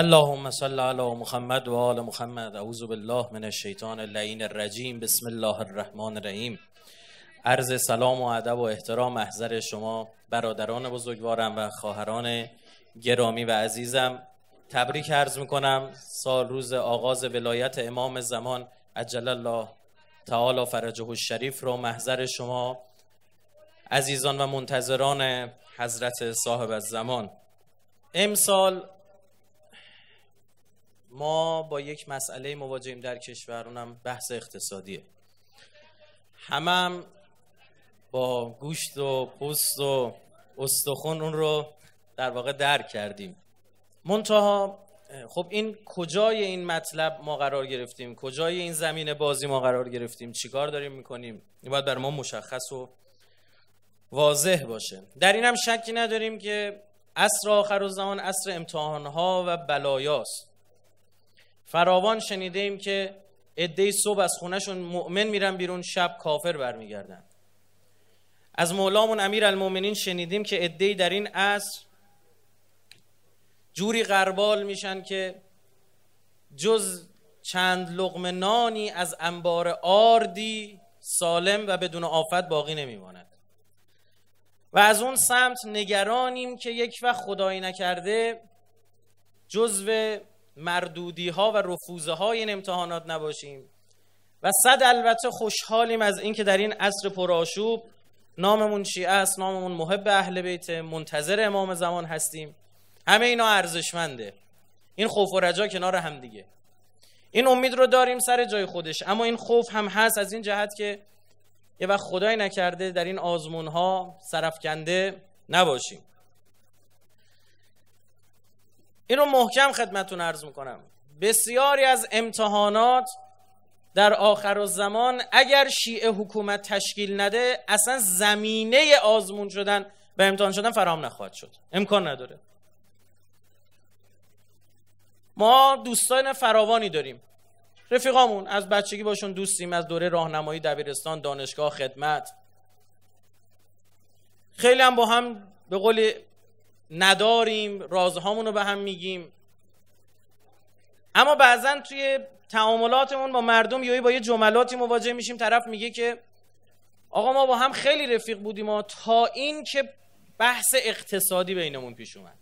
اللهم صل على محمد و آل محمد اعوذ بالله من الشیطان اللعین الرجیم بسم الله الرحمن الرحیم عرض سلام و ادب و احترام احضر شما برادران بزرگوارم و خواهران گرامی و عزیزم تبریک عرض میکنم سال روز آغاز ولایت امام زمان عجل الله تعالی فرجه الشریف رو محضر شما عزیزان و منتظران حضرت صاحب الزمان امسال ما با یک مسئله مواجهیم در کشور اونم بحث اقتصادیه همم با گوشت و پوست و استخون اون رو در واقع در کردیم منتها خب این کجای این مطلب ما قرار گرفتیم کجای این زمین بازی ما قرار گرفتیم چیکار داریم میکنیم این باید بر ما مشخص و واضح باشه در این هم شکی نداریم که عصر آخر و زمان عصر امتحانها و بلایاست فراوان شنیده ایم که عده صبح از خونهشون مؤمن میرن بیرون شب کافر برمیگردن از مولامون امیر المومنین شنیدیم که عده در این عصر جوری غربال میشن که جز چند لغم نانی از انبار آردی سالم و بدون آفت باقی نمیماند و از اون سمت نگرانیم که یک وقت خدایی نکرده جزو مردودی ها و رفوزه های این امتحانات نباشیم و صد البته خوشحالیم از اینکه در این عصر پرآشوب ناممون شیعه است ناممون محب اهل بیت منتظر امام زمان هستیم همه اینا ارزشمنده این خوف و رجا کنار هم دیگه این امید رو داریم سر جای خودش اما این خوف هم هست از این جهت که یه وقت خدای نکرده در این آزمون ها سرفکنده نباشیم این رو محکم خدمتون عرض میکنم بسیاری از امتحانات در آخر زمان اگر شیعه حکومت تشکیل نده اصلا زمینه آزمون شدن و امتحان شدن فرام نخواهد شد امکان نداره ما دوستان فراوانی داریم رفیقامون از بچگی باشون دوستیم از دوره راهنمایی دبیرستان دانشگاه خدمت خیلی هم با هم به قول نداریم رازهامون رو به هم میگیم اما بعضا توی تعاملاتمون با مردم یا با یه جملاتی مواجه میشیم طرف میگه که آقا ما با هم خیلی رفیق بودیم تا این که بحث اقتصادی بینمون پیش اومد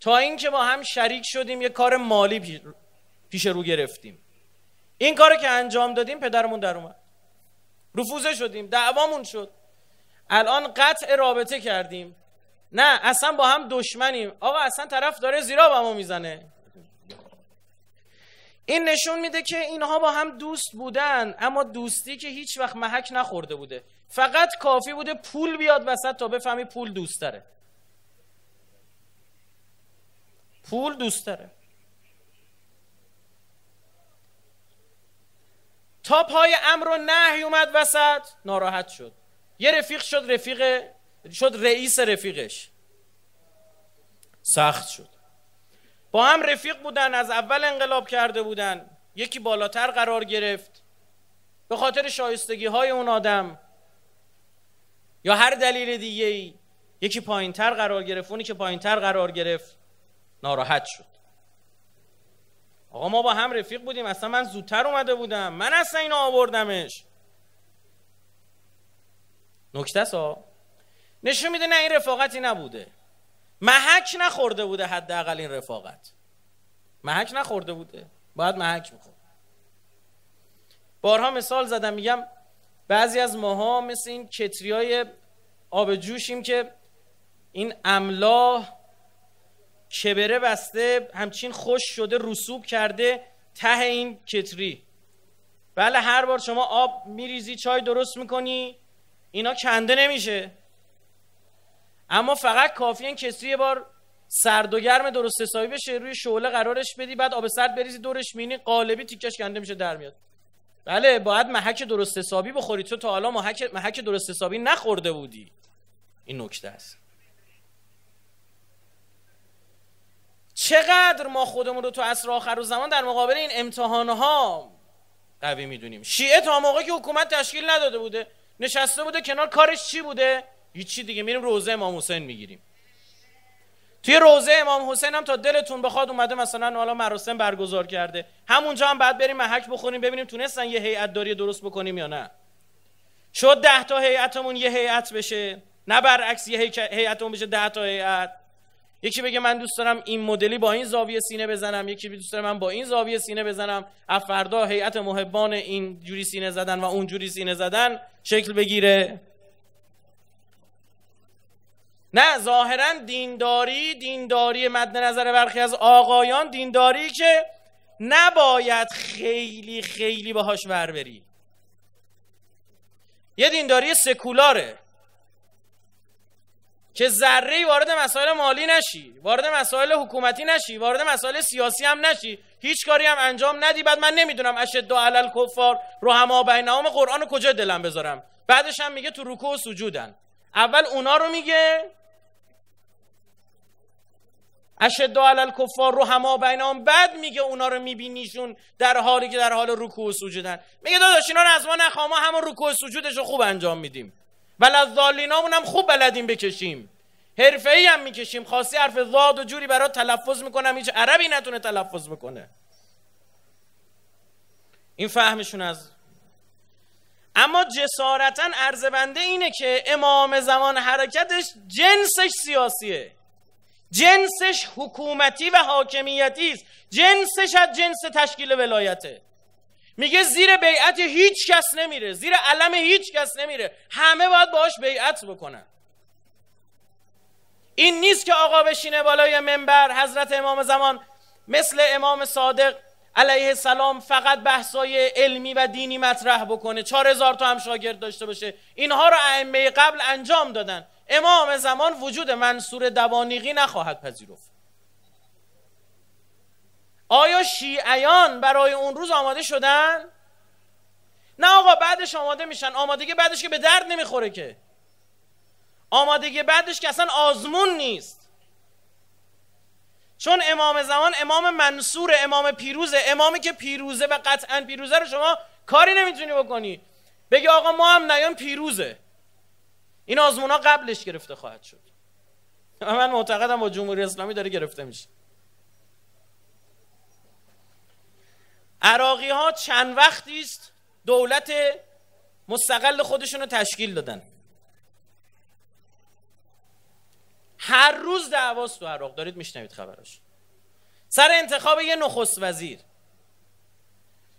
تا این که با هم شریک شدیم یه کار مالی پیش رو گرفتیم این کار که انجام دادیم پدرمون در اومد رفوزه شدیم دعوامون شد الان قطع رابطه کردیم نه اصلا با هم دشمنیم آقا اصلا طرف داره زیرا با ما میزنه این نشون میده که اینها با هم دوست بودن اما دوستی که هیچ وقت محک نخورده بوده فقط کافی بوده پول بیاد وسط تا بفهمی پول دوست داره پول دوست داره تا پای امر و نهی اومد وسط ناراحت شد یه رفیق شد رفیق شد رئیس رفیقش سخت شد با هم رفیق بودن از اول انقلاب کرده بودن یکی بالاتر قرار گرفت به خاطر شایستگی های اون آدم یا هر دلیل دیگه ای یکی پایین تر قرار گرفت اونی که پایین تر قرار گرفت ناراحت شد آقا ما با هم رفیق بودیم اصلا من زودتر اومده بودم من اصلا اینو آوردمش نکته ها نشون میده نه این رفاقتی نبوده محک نخورده بوده حداقل این رفاقت محک نخورده بوده باید محک میخورد بارها مثال زدم میگم بعضی از ماها مثل این کتری های آب جوشیم که این املا کبره بسته همچین خوش شده رسوب کرده ته این کتری بله هر بار شما آب میریزی چای درست میکنی اینا کنده نمیشه اما فقط کافیه کسی یه بار سرد و گرم درست حسابی بشه روی شعله قرارش بدی بعد آب سرد بریزی دورش مینی قالبی تیکش کنده میشه در میاد بله باید محک درست حسابی بخوری تو تا حالا محک, محک درست حسابی نخورده بودی این نکته است چقدر ما خودمون رو تو عصر آخر و زمان در مقابل این امتحانها قوی میدونیم شیعه تا موقعی که حکومت تشکیل نداده بوده نشسته بوده کنار کارش چی بوده هیچی دیگه میریم روزه امام حسین میگیریم توی روزه امام حسین هم تا دلتون بخواد اومده مثلا حالا مراسم برگزار کرده همونجا هم بعد بریم محک بخونیم ببینیم تونستن یه هیئت داری درست بکنیم یا نه شد ده تا هیئتمون یه هیئت بشه نه برعکس یه هیئتمون بشه ده تا هیئت یکی بگه من دوست دارم این مدلی با این زاویه سینه بزنم یکی دوست دارم من با این زاویه سینه بزنم افردا هیئت محبان این جوری سینه زدن و اون جوری سینه زدن شکل بگیره نه ظاهرا دینداری دینداری مد نظر برخی از آقایان دینداری که نباید خیلی خیلی باهاش ور بری یه دینداری سکولاره که ذره وارد مسائل مالی نشی وارد مسائل حکومتی نشی وارد مسائل سیاسی هم نشی هیچ کاری هم انجام ندی بعد من نمیدونم اشد و علل کفار رحما بینهم قرآن رو کجا دلم بذارم بعدش هم میگه تو رکوع و سجودن اول اونا رو میگه اشد علی الکفار رو هما بینام بعد میگه اونا رو میبینیشون در حالی که در حال رکوع و سجودن میگه داداش اینا رو از ما نخواه ما همون رکوع و سجودش رو خوب انجام میدیم ولی از هم خوب بلدیم بکشیم حرفه ای هم میکشیم خاصی حرف زاد و جوری برات تلفظ میکنم هیچ عربی نتونه تلفظ بکنه این فهمشون از اما جسارتا ارزبنده اینه که امام زمان حرکتش جنسش سیاسیه جنسش حکومتی و حاکمیتی است جنسش از جنس تشکیل ولایته میگه زیر بیعت هیچ کس نمیره زیر علم هیچ کس نمیره همه باید باش بیعت بکنن این نیست که آقا بشینه بالای منبر حضرت امام زمان مثل امام صادق علیه السلام فقط بحثای علمی و دینی مطرح بکنه چهار هزار تا هم شاگرد داشته باشه اینها رو ائمه قبل انجام دادن امام زمان وجود منصور دوانیقی نخواهد پذیرفت آیا شیعیان برای اون روز آماده شدن؟ نه آقا بعدش آماده میشن آمادگی بعدش که به درد نمیخوره که آمادگی بعدش که اصلا آزمون نیست چون امام زمان امام منصور امام پیروز، امامی که پیروزه و قطعا پیروزه رو شما کاری نمیتونی بکنی بگی آقا ما هم نیان پیروزه این آزمون قبلش گرفته خواهد شد من معتقدم با جمهوری اسلامی داره گرفته میشه عراقی ها چند وقتی است دولت مستقل خودشون رو تشکیل دادن هر روز دعواست تو عراق دارید میشنوید خبرش سر انتخاب یه نخست وزیر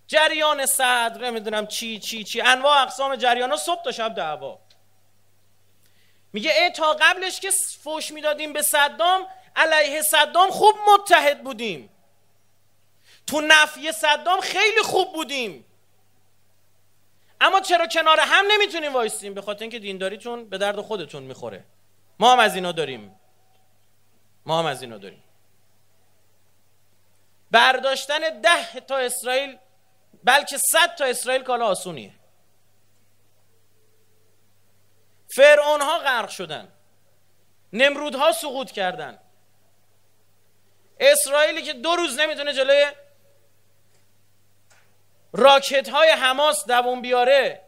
جریان صدر نمیدونم چی چی چی انواع اقسام جریان ها صبح تا شب دعوا میگه ای تا قبلش که فوش میدادیم به صدام علیه صدام خوب متحد بودیم تو نفی صدام خیلی خوب بودیم اما چرا کنار هم نمیتونیم وایستیم به خاطر اینکه دینداریتون به درد خودتون میخوره ما هم از اینا داریم ما هم از اینو داریم برداشتن ده تا اسرائیل بلکه صد تا اسرائیل کالا آسونیه فرعون ها غرق شدن نمرود ها سقوط کردن اسرائیلی که دو روز نمیتونه جلوی راکت های حماس دوون بیاره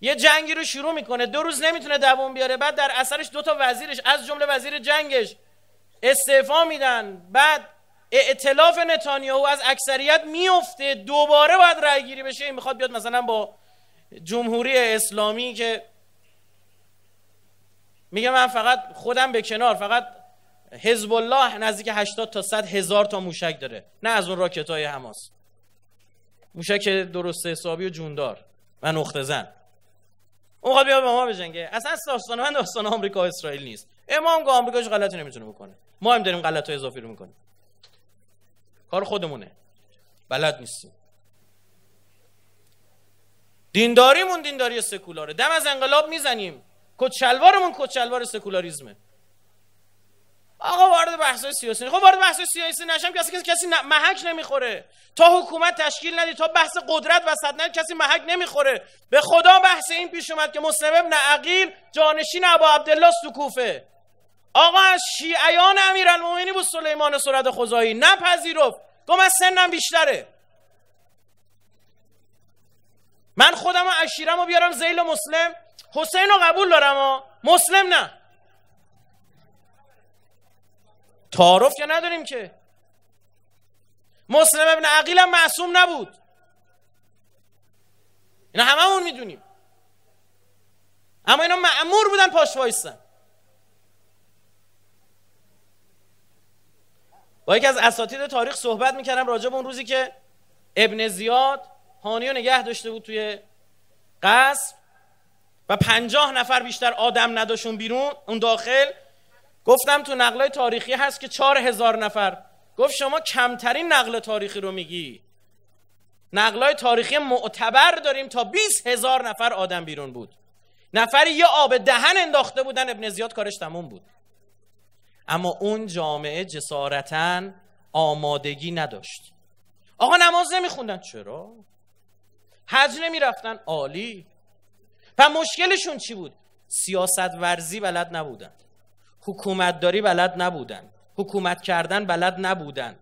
یه جنگی رو شروع میکنه دو روز نمیتونه دوون بیاره بعد در اثرش دو تا وزیرش از جمله وزیر جنگش استعفا میدن بعد ائتلاف نتانیاهو از اکثریت میفته دوباره باید رای گیری بشه این میخواد بیاد مثلا با جمهوری اسلامی که میگه من فقط خودم به کنار فقط حزب الله نزدیک 80 تا 100 هزار تا موشک داره نه از اون راکتای حماس موشک درست حسابی و جوندار و نقطه زن اون خواهد بیاد به ما بجنگه اصلا داستان من داستان آمریکا و اسرائیل نیست امام آمریکاش غلطی نمیتونه بکنه ما هم داریم غلط های اضافی رو میکنیم کار خودمونه بلد نیستیم دینداریمون دینداری سکولاره دم از انقلاب میزنیم کچلوارمون کچلوار سکولاریزمه آقا وارد بحث سیاسی خب وارد بحث سیاسی نشم کسی کسی محک نمیخوره تا حکومت تشکیل ندی تا بحث قدرت وسط ندی کسی محک نمیخوره به خدا بحث این پیش اومد که مسلم ابن عقیل جانشین ابا عبدالله سکوفه آقا از شیعیان امیرالمومنین بود سلیمان سرد خدایی نپذیرفت گفت من سنم بیشتره من خودم و اشیرم و بیارم زیل مسلم حسین رو قبول دارم و مسلم نه تعارف که نداریم که مسلم ابن عقیلم معصوم نبود اینا هممون میدونیم اما اینا معمور بودن پاش با یکی از اساتید تاریخ صحبت میکردم راجع به اون روزی که ابن زیاد هانی و نگه داشته بود توی قصر و پنجاه نفر بیشتر آدم نداشون بیرون اون داخل گفتم تو نقلای تاریخی هست که چهار هزار نفر گفت شما کمترین نقل تاریخی رو میگی نقلای تاریخی معتبر داریم تا 20 هزار نفر آدم بیرون بود نفری یه آب دهن انداخته بودن ابن زیاد کارش تموم بود اما اون جامعه جسارتا آمادگی نداشت آقا نماز نمیخوندن چرا؟ حج نمیرفتن عالی و مشکلشون چی بود؟ سیاست ورزی بلد نبودن حکومتداری بلد نبودن حکومت کردن بلد نبودن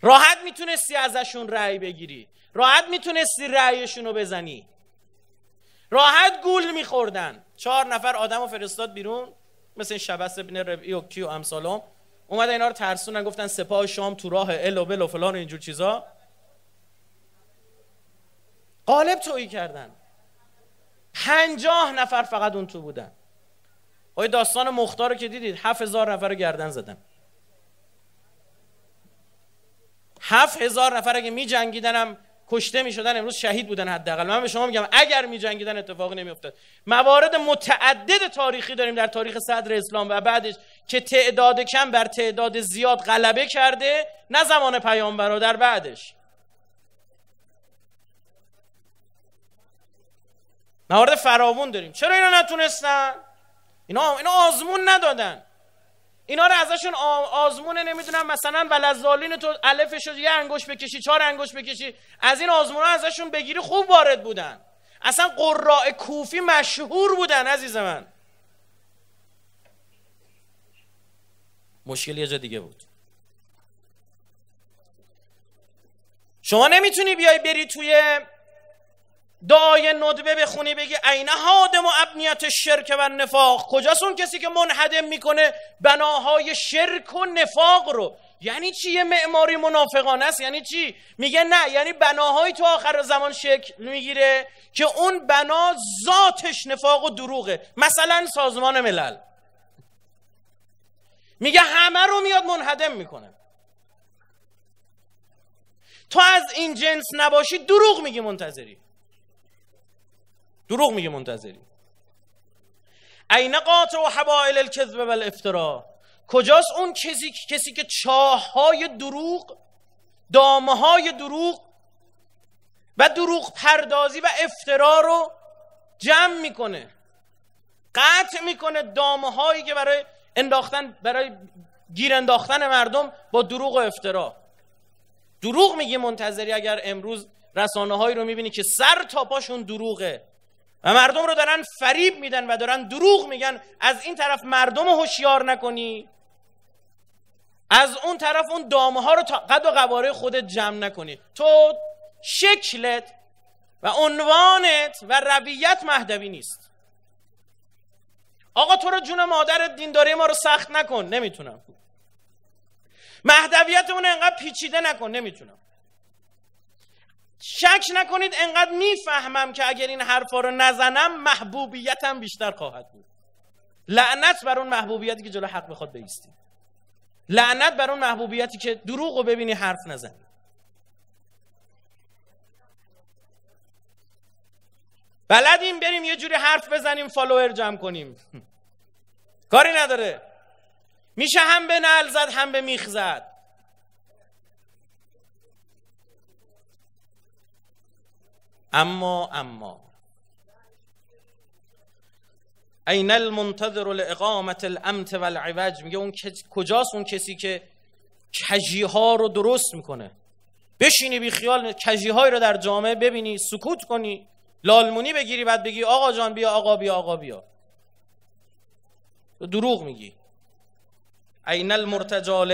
راحت میتونستی ازشون رأی بگیری راحت میتونستی رأیشون رو بزنی راحت گول میخوردن چهار نفر آدم و فرستاد بیرون مثل این شبس بین ربعی و و امثالهم اومده اینا رو ترسونن گفتن سپاه شام تو راه ال و بل و فلان و اینجور چیزا قالب تویی کردن پنجاه نفر فقط اون تو بودن آیا داستان مختار رو که دیدید هفت هزار نفر رو گردن زدن هفت هزار نفر اگه می جنگیدنم کشته میشدن امروز شهید بودن حداقل من به شما میگم اگر میجنگیدن اتفاقی نمیافتاد موارد متعدد تاریخی داریم در تاریخ صدر اسلام و بعدش که تعداد کم بر تعداد زیاد غلبه کرده نه زمان پیامبر در بعدش موارد فراوون داریم چرا اینا نتونستن اینا اینا آزمون ندادن اینا رو ازشون آزمون نمیدونم مثلا ولزالین تو الفش یه انگوش بکشی چهار انگوش بکشی از این آزمون ها ازشون بگیری خوب وارد بودن اصلا قراء کوفی مشهور بودن عزیز من مشکل یه جا دیگه بود شما نمیتونی بیای بری توی دعای ندبه بخونی بگی عین هادم و ابنیت شرک و نفاق کجاست اون کسی که منحدم میکنه بناهای شرک و نفاق رو یعنی چی یه معماری منافقانه است یعنی چی میگه نه یعنی بناهای تو آخر زمان شکل میگیره که اون بنا ذاتش نفاق و دروغه مثلا سازمان ملل میگه همه رو میاد منحدم میکنه تو از این جنس نباشی دروغ میگی منتظری دروغ میگه منتظری عین قاطع و حبائل الکذب و الافتراء، کجاست اون کسی کسی که چاه های دروغ دامه های دروغ و دروغ پردازی و افترا رو جمع میکنه قطع میکنه دامه هایی که برای انداختن برای گیر انداختن مردم با دروغ و افترا دروغ میگه منتظری اگر امروز رسانه هایی رو میبینی که سر تا پاشون دروغه و مردم رو دارن فریب میدن و دارن دروغ میگن از این طرف مردم رو هوشیار نکنی از اون طرف اون دامه ها رو تا قد و قواره خودت جمع نکنی تو شکلت و عنوانت و ربیت مهدوی نیست آقا تو رو جون مادر دینداری ما رو سخت نکن نمیتونم مهدویت اون انقدر پیچیده نکن نمیتونم شک نکنید انقدر میفهمم که اگر این حرفا رو نزنم محبوبیتم بیشتر خواهد بود لعنت بر اون محبوبیتی که جلو حق بخواد بیستی لعنت بر اون محبوبیتی که دروغ رو ببینی حرف نزن بلدیم بریم یه جوری حرف بزنیم فالوور جمع کنیم کاری نداره میشه هم به نل زد هم به میخ زد اما اما این المنتظر لاقامت الامت و العوج میگه اون کجاست اون کسی که کجی ها رو درست میکنه بشینی بی خیال کجی های رو در جامعه ببینی سکوت کنی لالمونی بگیری بعد بگی آقا جان بیا آقا بیا آقا بیا دروغ میگی این المرتجا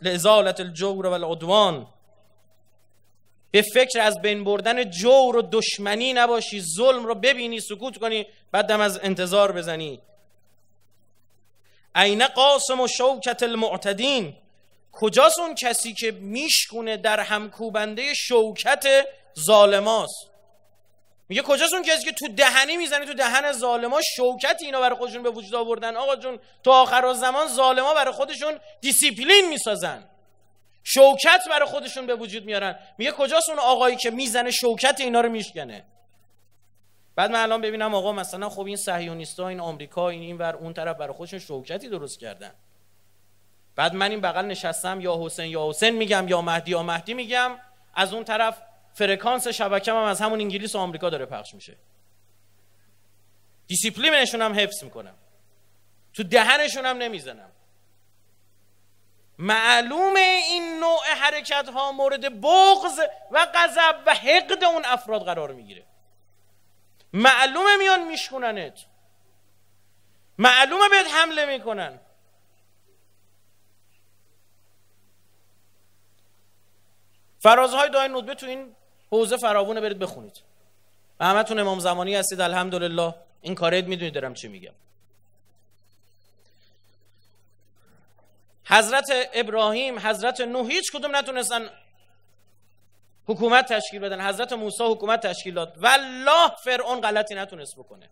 لازالت الجور و العدوان به فکر از بین بردن جور و دشمنی نباشی ظلم رو ببینی سکوت کنی بعد از انتظار بزنی عین قاسم و شوکت المعتدین کجاست اون کسی که میشکونه در همکوبنده شوکت ظالماست میگه کجاست اون کسی که تو دهنی میزنی، تو دهن ظالما شوکت اینا برای خودشون به وجود آوردن آقا جون تو آخر زمان ظالما برای خودشون دیسیپلین میسازن شوکت برای خودشون به وجود میارن میگه کجاست اون آقایی که میزنه شوکت اینا رو میشکنه بعد من الان ببینم آقا مثلا خب این صهیونیست‌ها این آمریکا این ور اون طرف برای خودشون شوکتی درست کردن بعد من این بغل نشستم یا حسین یا حسین میگم یا مهدی یا مهدی میگم از اون طرف فرکانس شبکه هم از همون انگلیس و آمریکا داره پخش میشه دیسیپلینشون هم حفظ میکنم تو دهنشون هم نمیزنم معلومه این نوع حرکت ها مورد بغض و غضب و حقد اون افراد قرار میگیره معلومه میان میشکننت معلومه بهت حمله میکنن فرازهای دای ندبه تو این حوزه فراوونه برید بخونید و همتون امام زمانی هستید الحمدلله این کارید میدونید دارم چی میگم حضرت ابراهیم حضرت نوح هیچ کدوم نتونستن حکومت تشکیل بدن حضرت موسی حکومت تشکیل داد والله فرعون غلطی نتونست بکنه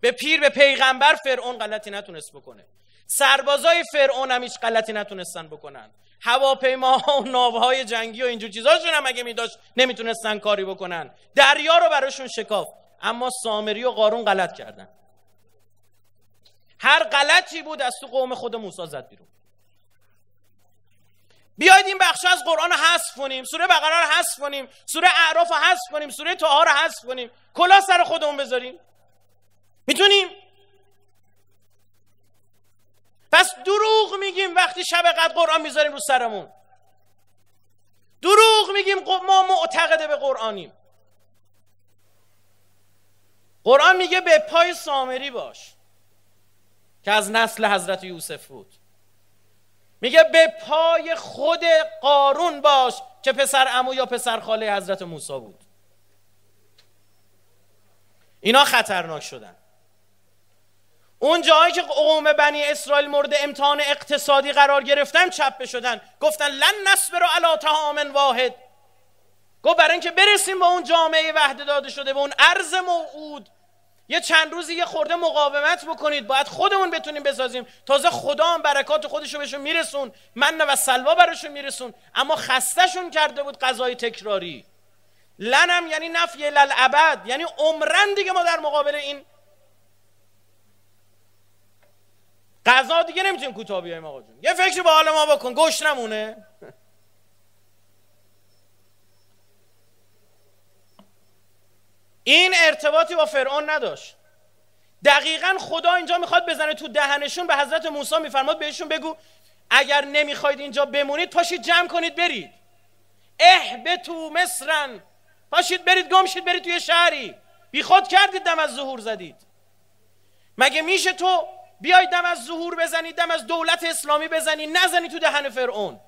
به پیر به پیغمبر فرعون غلطی نتونست بکنه سربازای فرعون هم هیچ غلطی نتونستن بکنن هواپیماها و ناوهای جنگی و اینجور چیزاشون هم اگه میداشت نمیتونستن کاری بکنن دریا رو براشون شکاف اما سامری و قارون غلط کردن هر غلطی بود از تو قوم خود موسی زد بیرون بیاید این بخش از قرآن رو حذف کنیم سوره بقره رو حذف کنیم سوره اعراف رو حذف کنیم سوره توها رو حذف کنیم کلا سر خودمون بذاریم میتونیم پس دروغ میگیم وقتی شب قدر قرآن میذاریم رو سرمون دروغ میگیم ما معتقده به قرآنیم قرآن میگه به پای سامری باش که از نسل حضرت یوسف بود میگه به پای خود قارون باش که پسر امو یا پسر خاله حضرت موسی بود اینا خطرناک شدن اون جایی که قوم بنی اسرائیل مورد امتحان اقتصادی قرار گرفتن چپه شدن گفتن لن نصبر رو علا تهامن واحد گفت برای اینکه برسیم به اون جامعه وحده داده شده به اون عرض موعود یه چند روزی یه خورده مقاومت بکنید باید خودمون بتونیم بسازیم تازه خدا هم برکات خودش رو بهشون میرسون من و سلوا براشون میرسون اما خستهشون کرده بود غذای تکراری لنم یعنی نفی للعبد یعنی عمرن دیگه ما در مقابل این غذا دیگه نمیتونیم کوتاه بیایم آقا یه فکر به حال ما بکن گوش نمونه این ارتباطی با فرعون نداشت دقیقا خدا اینجا میخواد بزنه تو دهنشون به حضرت موسی میفرماد بهشون بگو اگر نمیخواید اینجا بمونید پاشید جمع کنید برید اه به تو مصرن پاشید برید گم شید برید توی شهری خود کردید دم از ظهور زدید مگه میشه تو بیای دم از ظهور بزنید دم از دولت اسلامی بزنی نزنی تو دهن فرعون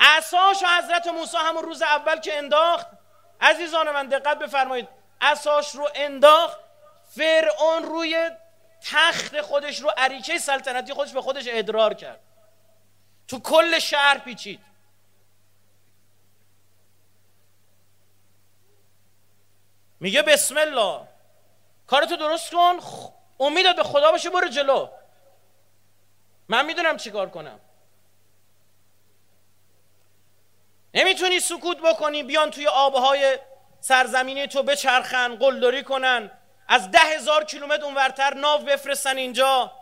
عصاش و حضرت موسی همون روز اول که انداخت عزیزان من دقت بفرمایید اساش رو انداخت فرعون روی تخت خودش رو عریکه سلطنتی خودش به خودش ادرار کرد تو کل شهر پیچید میگه بسم الله کارتو درست کن امیدت به خدا باشه برو جلو من میدونم چیکار کنم نمیتونی سکوت بکنی بیان توی آبهای سرزمینی تو بچرخن قلدری کنن از ده هزار کیلومتر اونورتر ناو بفرستن اینجا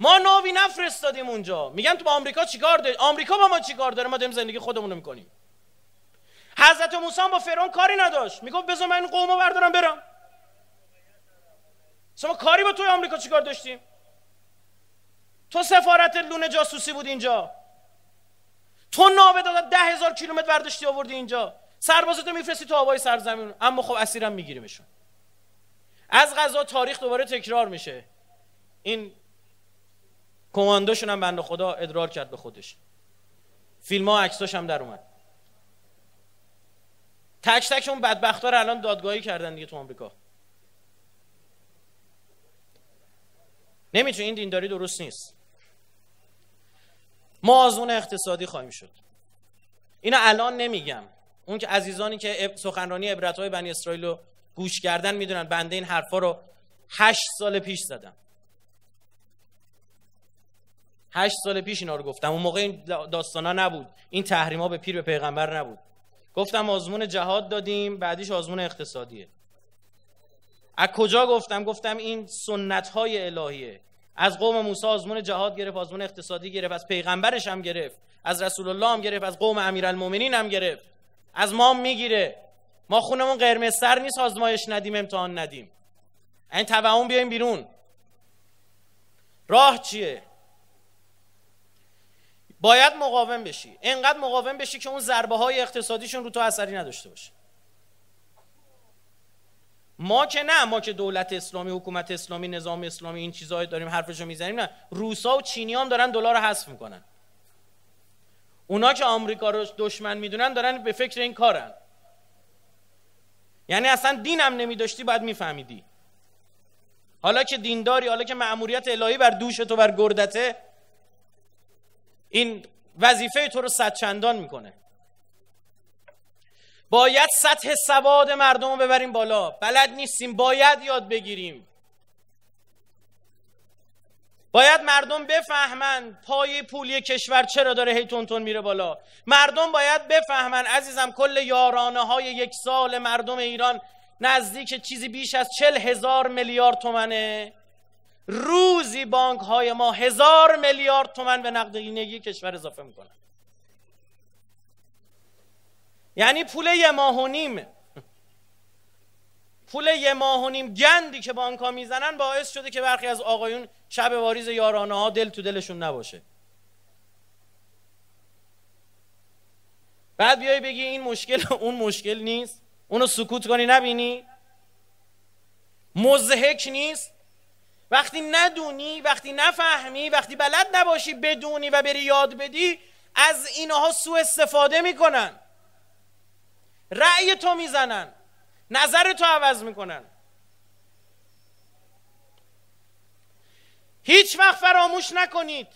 ما ناوی نفرستادیم اونجا میگن تو با آمریکا چیکار داری آمریکا با ما چیکار داره ما داریم زندگی خودمون رو میکنیم حضرت موسی با فرعون کاری نداشت میگفت بزن من این قومو بردارم برم شما کاری با توی آمریکا چیکار داشتیم تو سفارت لونه جاسوسی بود اینجا تو نابه داده ده هزار کیلومتر برداشتی آوردی اینجا سربازتو میفرستی تو آبای سرزمین اما خب اسیرم میگیریمشون از غذا تاریخ دوباره تکرار میشه این کماندوشون هم بنده خدا ادرار کرد به خودش فیلم ها عکساش هم در اومد تک تک اون بدبخت رو الان دادگاهی کردن دیگه تو آمریکا نمیتونه این دینداری درست نیست ما آزمون اقتصادی خواهیم شد اینا الان نمیگم اون که عزیزانی که سخنرانی عبرت های بنی اسرائیل رو گوش کردن میدونن بنده این حرفا رو هشت سال پیش زدم هشت سال پیش اینا رو گفتم اون موقع این ها نبود این تحریما به پیر به پیغمبر نبود گفتم آزمون جهاد دادیم بعدیش آزمون اقتصادیه از کجا گفتم گفتم این سنت های الهیه از قوم موسی آزمون جهاد گرفت آزمون اقتصادی گرفت از پیغمبرش هم گرفت از رسول الله هم گرفت از قوم امیرالمومنین هم گرفت از ما میگیره ما خونمون قرمز سر نیست آزمایش ندیم امتحان ندیم این توهم بیایم بیرون راه چیه باید مقاوم بشی اینقدر مقاوم بشی که اون ضربه های اقتصادیشون رو تو اثری نداشته باشه ما که نه ما که دولت اسلامی حکومت اسلامی نظام اسلامی این چیزا داریم حرفشو میزنیم نه روسا و چینی هم دارن دلار رو حذف میکنن اونا که آمریکا رو دشمن میدونن دارن به فکر این کارن یعنی اصلا دینم نمیداشتی باید میفهمیدی حالا که دینداری حالا که مأموریت الهی بر دوش تو بر گردته این وظیفه تو رو صدچندان چندان میکنه باید سطح سواد مردم رو ببریم بالا بلد نیستیم باید یاد بگیریم باید مردم بفهمن پای پولی کشور چرا داره هی تون میره بالا مردم باید بفهمن عزیزم کل یارانه های یک سال مردم ایران نزدیک چیزی بیش از چل هزار میلیارد تومنه روزی بانک های ما هزار میلیارد تومن به نقدینگی کشور اضافه میکنن یعنی پول یه ماه و نیم پول یه ماه و نیم گندی که بانکا میزنن باعث شده که برخی از آقایون شب واریز یارانه ها دل تو دلشون نباشه بعد بیای بگی این مشکل اون مشکل نیست اونو سکوت کنی نبینی مزهک نیست وقتی ندونی وقتی نفهمی وقتی بلد نباشی بدونی و بری یاد بدی از اینها سوء استفاده میکنن رأی تو میزنن نظر تو عوض میکنن هیچ وقت فراموش نکنید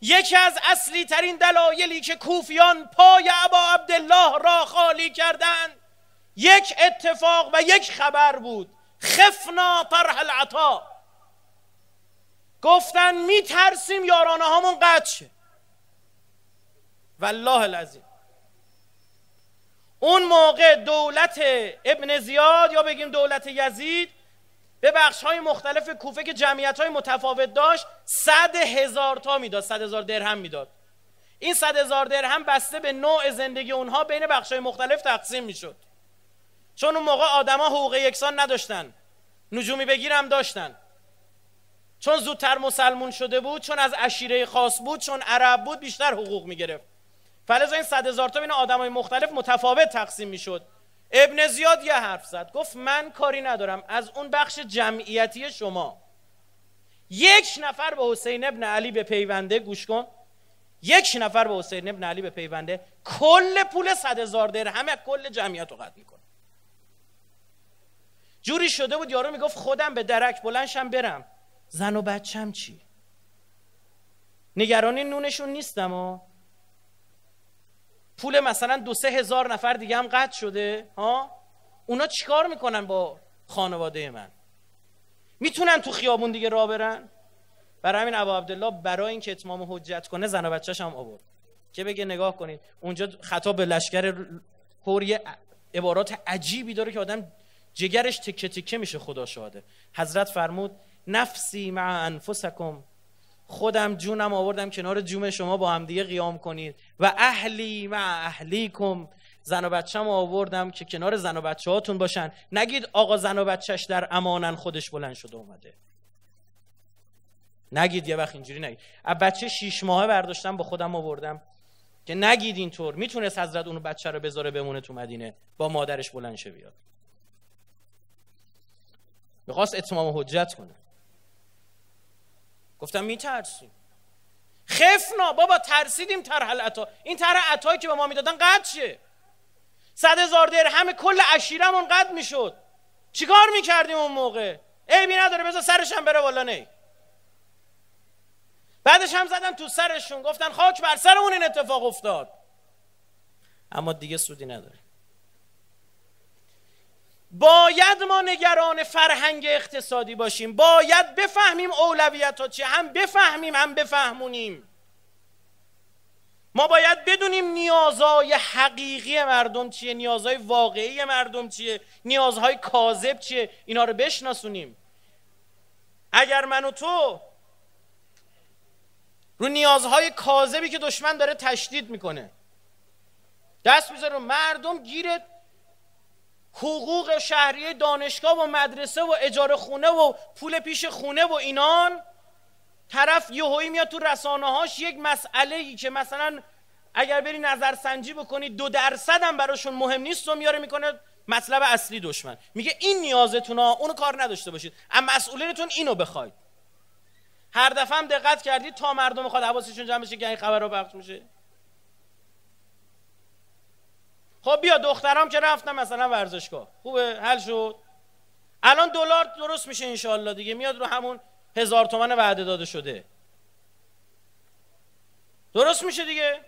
یکی از اصلی ترین دلایلی که کوفیان پای ابا عبدالله را خالی کردند یک اتفاق و یک خبر بود خفنا طرح العطا گفتن میترسیم یارانه همون قد والله العظیم اون موقع دولت ابن زیاد یا بگیم دولت یزید به بخش های مختلف کوفه که جمعیت های متفاوت داشت صد هزار تا میداد صد هزار درهم میداد این صد هزار درهم بسته به نوع زندگی اونها بین بخش های مختلف تقسیم میشد چون اون موقع آدما حقوق یکسان نداشتن نجومی بگیرم داشتن چون زودتر مسلمون شده بود چون از اشیره خاص بود چون عرب بود بیشتر حقوق میگرفت فلزا این صد هزار تا بین های مختلف متفاوت تقسیم می شد ابن زیاد یه حرف زد گفت من کاری ندارم از اون بخش جمعیتی شما یک نفر به حسین ابن علی به پیونده گوش کن یک نفر به حسین ابن علی به پیونده کل پول صد هزار همه کل جمعیت رو قد کن جوری شده بود یارو میگفت خودم به درک بلنشم برم زن و بچم چی نگرانی نونشون نیستم و پول مثلا دو سه هزار نفر دیگه هم قطع شده ها اونا چیکار میکنن با خانواده من میتونن تو خیابون دیگه را برن برای همین ابو عبدالله برای اینکه اتمام حجت کنه زن و بچه‌ش هم آورد که بگه نگاه کنید اونجا خطاب به لشکر پر عبارات عجیبی داره که آدم جگرش تکه تکه میشه خدا شاده حضرت فرمود نفسی مع انفسکم خودم جونم آوردم کنار جوم شما با دیگه قیام کنید و اهلی مع اهلیکم زن و بچه‌م آوردم که کنار زن و بچه هاتون باشن نگید آقا زن و بچهش در امانن خودش بلند شده اومده نگید یه وقت اینجوری نگید از بچه شیش ماهه برداشتم با خودم آوردم که نگید اینطور میتونست حضرت اون بچه رو بذاره بمونه تو مدینه با مادرش بلند شه بیاد میخواست اتمام حجت کنه گفتم میترسیم خفنا بابا ترسیدیم طرح عطا این طرح عطایی که به ما میدادن قد شه صد هزار درهم کل عشیرمون قد میشد چیکار میکردیم اون موقع عیبی نداره بذار سرش هم بره والا نه بعدش هم زدن تو سرشون گفتن خاک بر سرمون این اتفاق افتاد اما دیگه سودی نداره باید ما نگران فرهنگ اقتصادی باشیم باید بفهمیم اولویت ها چیه هم بفهمیم هم بفهمونیم ما باید بدونیم نیازهای حقیقی مردم چیه نیازهای واقعی مردم چیه نیازهای کاذب چیه اینا رو بشناسونیم اگر من و تو رو نیازهای کاذبی که دشمن داره تشدید میکنه دست میذاره مردم گیره حقوق شهری دانشگاه و مدرسه و اجاره خونه و پول پیش خونه و اینان طرف یهویی میاد تو رسانه هاش یک مسئله ای که مثلا اگر بری نظر سنجی بکنی دو درصد هم براشون مهم نیست و میاره میکنه مطلب اصلی دشمن میگه این نیازتون ها اونو کار نداشته باشید اما مسئولینتون اینو بخواید هر دفعه هم دقت کردید تا مردم میخواد حواسشون جمع بشه که این خبر رو پخش میشه خب بیا دخترم که رفتم مثلا ورزشگاه خوبه حل شد الان دلار درست میشه انشالله دیگه میاد رو همون هزار تومن وعده داده شده درست میشه دیگه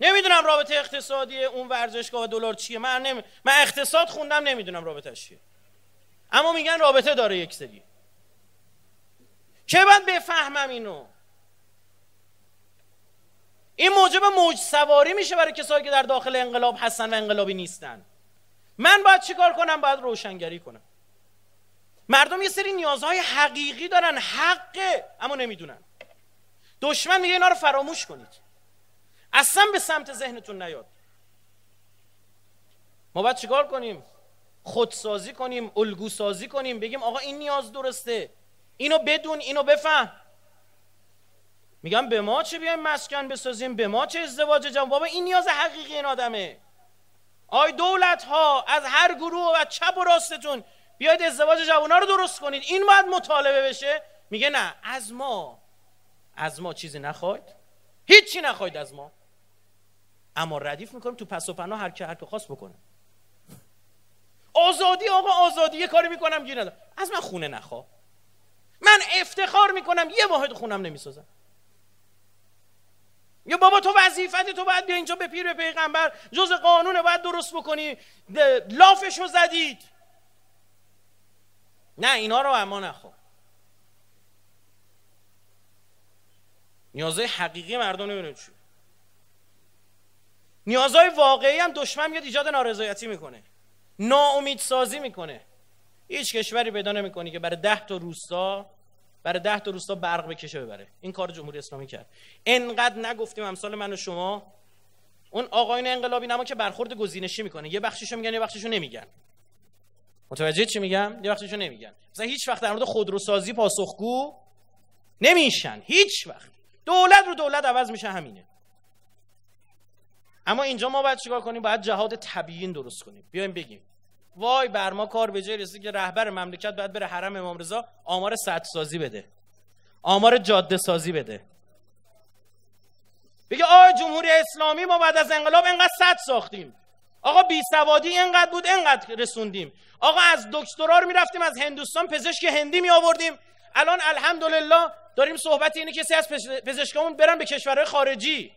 نمیدونم رابطه اقتصادی اون ورزشگاه و دلار چیه من نمی... من اقتصاد خوندم نمیدونم رابطه چیه اما میگن رابطه داره یک سری چه باید بفهمم اینو این موجب موج سواری میشه برای کسایی که در داخل انقلاب هستن و انقلابی نیستن من باید چیکار کنم باید روشنگری کنم مردم یه سری نیازهای حقیقی دارن حقه اما نمیدونن دشمن میگه اینا رو فراموش کنید اصلا به سمت ذهنتون نیاد ما باید چیکار کنیم خودسازی کنیم الگو سازی کنیم بگیم آقا این نیاز درسته اینو بدون اینو بفهم میگم به ما چه بیایم مسکن بسازیم به ما چه ازدواج جمع بابا این نیاز حقیقی این آدمه آی دولت ها از هر گروه و چپ و راستتون بیاید ازدواج ها رو درست کنید این باید مطالبه بشه میگه نه از ما از ما چیزی نخواید هیچی نخواید از ما اما ردیف میکنیم تو پس و پناه هر که هر که خواست بکنه آزادی آقا آزادی یه کاری میکنم گیر ندارم از من خونه نخوا من افتخار میکنم یه واحد خونم نمیسازم یا بابا تو وظیفت تو باید بیا اینجا به پیر به پیغمبر جز قانون باید درست بکنی لافش رو زدید نه اینا رو اما نخور نیازهای حقیقی مردم اونو چی نیازهای واقعی هم دشمن میاد ایجاد نارضایتی میکنه ناامید سازی میکنه هیچ کشوری پیدا نمیکنی که برای ده تا روستا برای ده تا روستا برق بکشه ببره این کار جمهوری اسلامی کرد انقدر نگفتیم امثال من و شما اون آقاین انقلابی نما که برخورد گزینشی میکنه یه بخشیشو میگن یه بخشیشو نمیگن متوجه چی میگم یه بخشیشو نمیگن مثلا هیچ وقت در مورد خودروسازی پاسخگو نمیشن هیچ وقت دولت رو دولت عوض میشه همینه اما اینجا ما باید چیکار کنیم باید جهاد تبیین درست کنیم بیایم بگیم وای بر ما کار به جای رسید که رهبر مملکت باید بره حرم امام رضا آمار سد سازی بده آمار جاده سازی بده بگه آه جمهوری اسلامی ما بعد از انقلاب انقدر صد ساختیم آقا بی سوادی اینقدر بود اینقدر رسوندیم آقا از دکترا رو میرفتیم از هندوستان پزشک هندی می آوردیم الان الحمدلله داریم صحبت اینه کسی از پزشکامون برن به کشورهای خارجی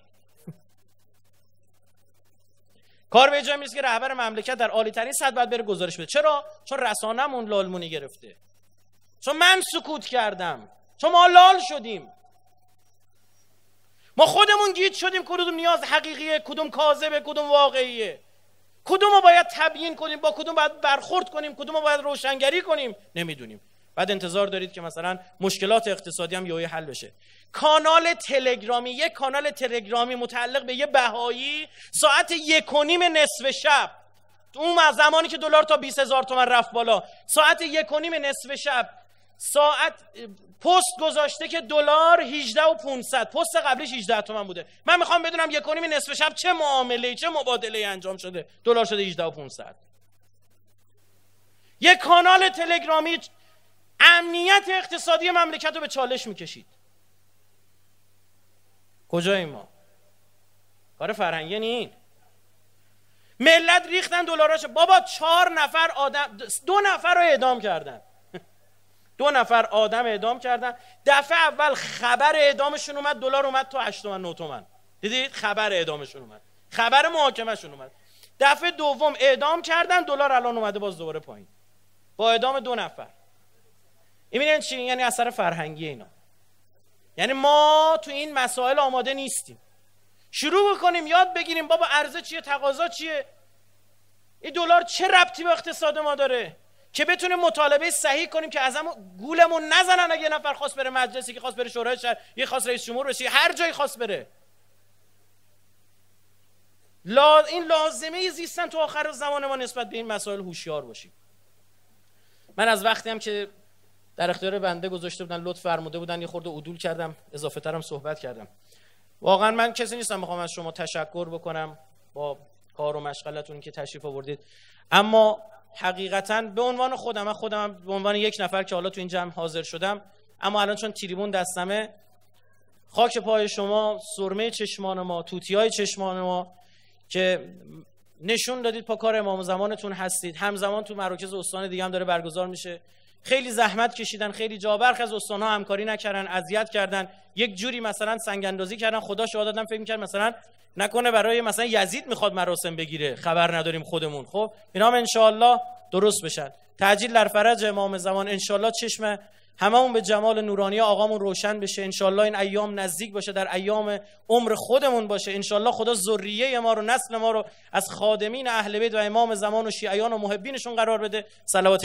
کار به جایی که رهبر مملکت در عالی ترین سطح باید بره گزارش بده چرا چون رسانمون لالمونی گرفته چون من سکوت کردم چون ما لال شدیم ما خودمون گیت شدیم کدوم نیاز حقیقیه کدوم کاذبه کدوم واقعیه کدوم رو باید تبیین کنیم با کدوم باید برخورد کنیم کدوم رو باید روشنگری کنیم نمیدونیم بعد انتظار دارید که مثلا مشکلات اقتصادی هم یه حل بشه کانال تلگرامی یک کانال تلگرامی متعلق به یه بهایی ساعت یک و نیم نصف شب اون زمانی که دلار تا 20 هزار تومن رفت بالا ساعت یک و نیم نصف شب ساعت پست گذاشته که دلار 18 و 500 پست قبلیش 18 تومن بوده من میخوام بدونم یک و نیم نصف شب چه معامله چه مبادله انجام شده دلار شده 18 و 500 یک کانال تلگرامی امنیت اقتصادی مملکت رو به چالش میکشید کجای ما کار فرهنگی نین. ملت ریختن دلاراش بابا چهار نفر آدم دو نفر رو اعدام کردن دو نفر آدم اعدام کردن دفعه اول خبر اعدامشون اومد دلار اومد تو 8 تومن تومن دیدید خبر اعدامشون اومد خبر محاکمشون اومد دفعه دوم اعدام کردن دلار الان اومده باز دوباره پایین با اعدام دو نفر این چی یعنی اثر فرهنگی اینا یعنی ما تو این مسائل آماده نیستیم شروع بکنیم یاد بگیریم بابا عرضه چیه تقاضا چیه این دلار چه ربطی به اقتصاد ما داره که بتونیم مطالبه صحیح کنیم که از گولمون نزنن اگه نفر خواست بره مجلسی که خواست بره شورای شهر یه خواست رئیس جمهور بشه هر جایی خواست بره این لازمه زیستن تو آخر زمان ما نسبت به این مسائل هوشیار باشیم من از وقتی هم که در اختیار بنده گذاشته بودن لطف فرموده بودن یه خورده عدول کردم اضافه ترم صحبت کردم واقعا من کسی نیستم میخوام از شما تشکر بکنم با کار و مشغلتون که تشریف آوردید اما حقیقتا به عنوان خودم من خودم به عنوان یک نفر که حالا تو این جمع حاضر شدم اما الان چون تریبون دستمه خاک پای شما سرمه چشمان ما توتی های چشمان ما که نشون دادید پا کار امام زمانتون هستید همزمان تو مراکز استان دیگه هم داره برگزار میشه خیلی زحمت کشیدن خیلی جا برخ از استانها همکاری نکردن اذیت کردن یک جوری مثلا سنگ اندازی کردن خدا شو دادن فکر میکرد مثلا نکنه برای مثلا یزید میخواد مراسم بگیره خبر نداریم خودمون خب اینا هم درست بشن تعجیل در فرج امام زمان انشاءالله چشم هممون به جمال نورانی آقامون روشن بشه انشالله این ایام نزدیک باشه در ایام عمر خودمون باشه انشالله خدا ذریه ما رو نسل ما رو از خادمین اهل بیت و امام زمان و شیعیان و محبینشون قرار بده صلوات